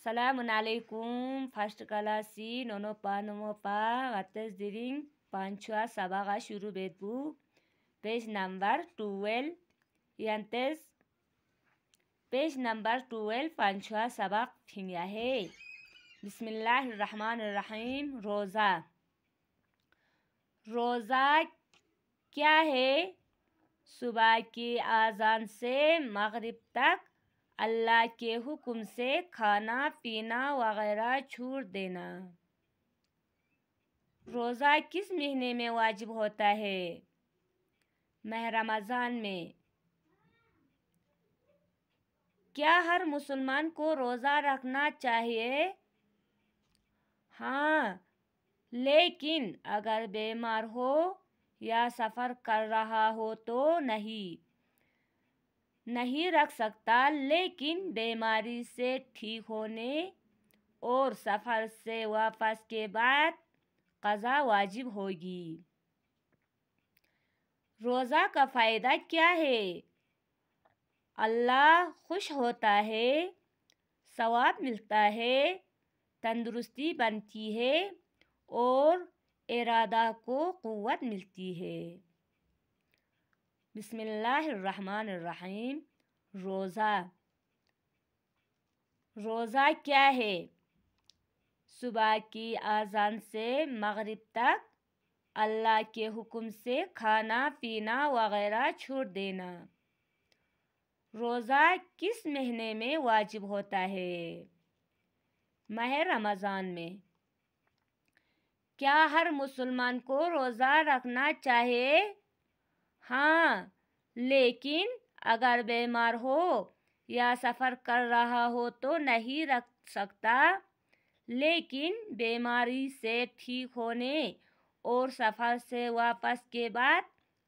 Assalamualaikum. First कला सी नोनो पा नोमो पा वातस दिरिंग पांचवा सबका शुरू बेदबू पेज नंबर टूवेल्व यंतेस पेज नंबर टूवेल्व पांचवा सबक फिंगिया है बिस्मिल्लाहिर्रहमानिर्रहीम रोज़ा रोज़ा क्या है सुबह की आज़ान से मगरिब तक अल्लाह के हुक्म से खाना पीना वगैरह छोड़ देना रोज़ा किस महीने में वाजिब होता है मह रमज़ान में क्या हर मुसलमान को रोज़ा रखना चाहिए हाँ लेकिन अगर बीमार हो या सफ़र कर रहा हो तो नहीं नहीं रख सकता लेकिन बीमारी से ठीक होने और सफ़र से वापस के बाद कज़ा वाजिब होगी रोज़ा का फ़ायदा क्या है अल्लाह खुश होता है सवाब मिलता है तंदुरुस्ती बनती है और इरादा को क़वत मिलती है बिसमीम रोज़ा रोज़ा क्या है सुबह की आज़ान से मगरिब तक अल्लाह के हुक्म से खाना पीना वगैरह छोड़ देना रोज़ा किस महीने में वाजिब होता है माह रमज़ान में क्या हर मुसलमान को रोज़ा रखना चाहिए हाँ लेकिन अगर बीमार हो या सफ़र कर रहा हो तो नहीं रख सकता लेकिन बीमारी से ठीक होने और सफ़र से वापस के बाद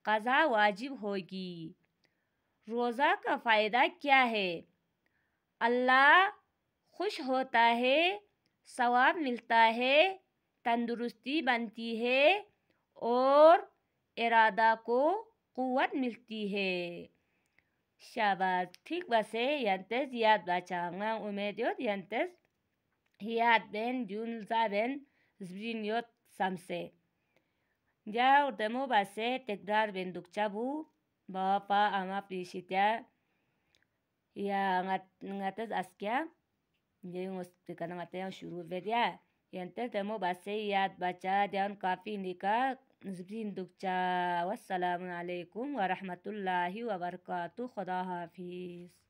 कज़ा वाजिब होगी रोज़ा का फ़ायदा क्या है अल्लाह खुश होता है सवाब मिलता है तंदुरुस्ती बनती है और इरादा को क़ुत मिलती है शाबाश ठीक बसे यंतस याद बाचांगा उमेद योत यंतस याद बेन जून साबेन जबरीन योत समसे जा उर्दमो बसे tekrar ben dukçabu bapa ama prişitya ya ngat ngatas askya yeng ostikana ngate shuru vedya yente demo base yad bacha dyan kafi nika زبدین دکچا والسلام علیکم ورحمت اللہ وبرکاتہ خدا حافظ